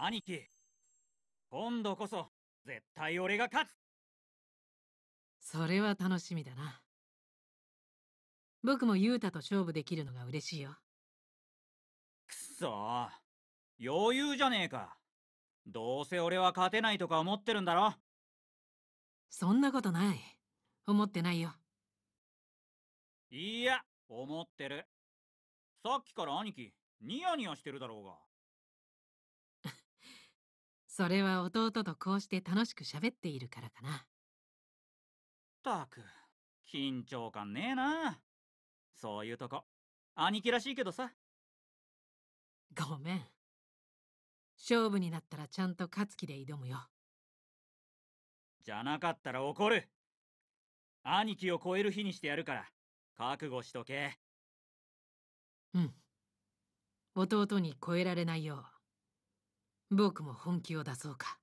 兄貴今度こそ絶対俺が勝つそれは楽しみだな僕もユータと勝負できるのが嬉しいよくそ余裕じゃねえかどうせ俺は勝てないとか思ってるんだろそんなことない思ってないよいや思ってるさっきから兄貴ニヤニヤしてるだろうがそれは弟とこうして楽しく喋っているからかな。たく、緊張感ねえな。そういうとこ、兄貴らしいけどさ。ごめん。勝負になったらちゃんと勝つ気で挑むよ。じゃなかったら怒る。兄貴を超える日にしてやるから、覚悟しとけ。うん。弟に超えられないよう。僕も本気を出そうか